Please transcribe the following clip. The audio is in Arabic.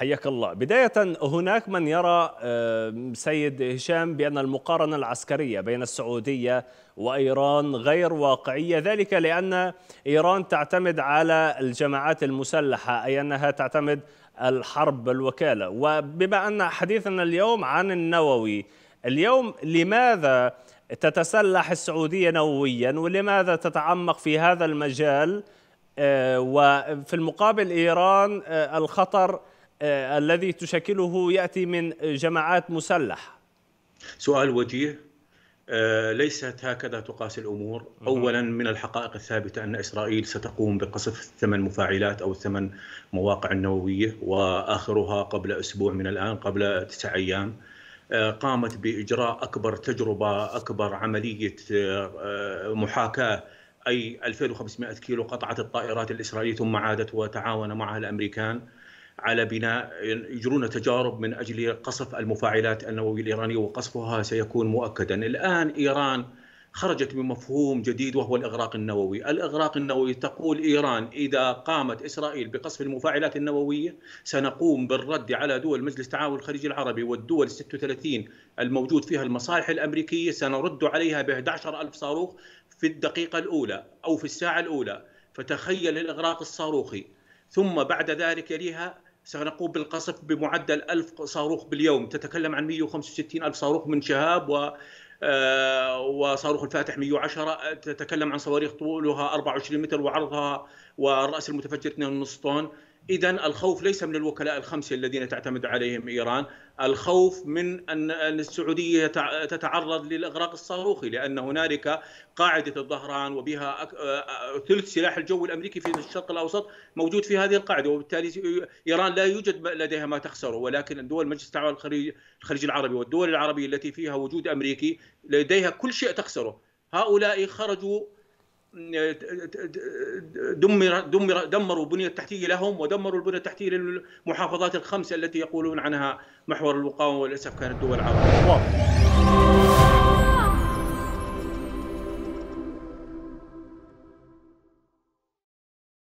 حياك الله بداية هناك من يرى آه، سيد هشام بأن المقارنة العسكرية بين السعودية وإيران غير واقعية ذلك لأن إيران تعتمد على الجماعات المسلحة أي أنها تعتمد الحرب الوكالة وبما أن حديثنا اليوم عن النووي اليوم لماذا تتسلح السعودية نوويا ولماذا تتعمق في هذا المجال آه، وفي المقابل إيران آه، الخطر آه، الذي تشكله ياتي من جماعات مسلحه سؤال وجيه آه، ليست هكذا تقاس الامور، اولا من الحقائق الثابته ان اسرائيل ستقوم بقصف ثمان مفاعلات او ثمان مواقع نوويه واخرها قبل اسبوع من الان قبل تسع ايام. آه، قامت باجراء اكبر تجربه اكبر عمليه محاكاه اي 2500 كيلو قطعت الطائرات الاسرائيليه ثم عادت وتعاون معها الامريكان. على بناء يجرون تجارب من اجل قصف المفاعلات النوويه الايرانيه وقصفها سيكون مؤكدا، الان ايران خرجت من مفهوم جديد وهو الاغراق النووي، الاغراق النووي تقول ايران اذا قامت اسرائيل بقصف المفاعلات النوويه سنقوم بالرد على دول مجلس التعاون الخليجي العربي والدول 36 الموجود فيها المصالح الامريكيه سنرد عليها ب 11000 صاروخ في الدقيقه الاولى او في الساعه الاولى، فتخيل الاغراق الصاروخي ثم بعد ذلك يليها سنقوم بالقصف بمعدل 1000 صاروخ باليوم تتكلم عن 165 ألف صاروخ من شهاب و آه، وصاروخ الفاتح 110 تتكلم عن صواريخ طولها 24 متر وعرضها والرأس المتفجر 2.5 طن اذا الخوف ليس من الوكلاء الخمسه الذين تعتمد عليهم ايران، الخوف من ان السعوديه تتعرض للاغراق الصاروخي لان هنالك قاعده الظهران وبها ثلث سلاح الجو الامريكي في الشرق الاوسط موجود في هذه القاعده وبالتالي ايران لا يوجد لديها ما تخسره ولكن دول مجلس التعاون الخليجي الخليج العربي والدول العربيه التي فيها وجود امريكي لديها كل شيء تخسره، هؤلاء خرجوا دمر دمر دمروا البنيه التحتيه لهم ودمروا البنيه التحتيه للمحافظات الخمسه التي يقولون عنها محور المقاومه وللاسف كانت دول عربيه.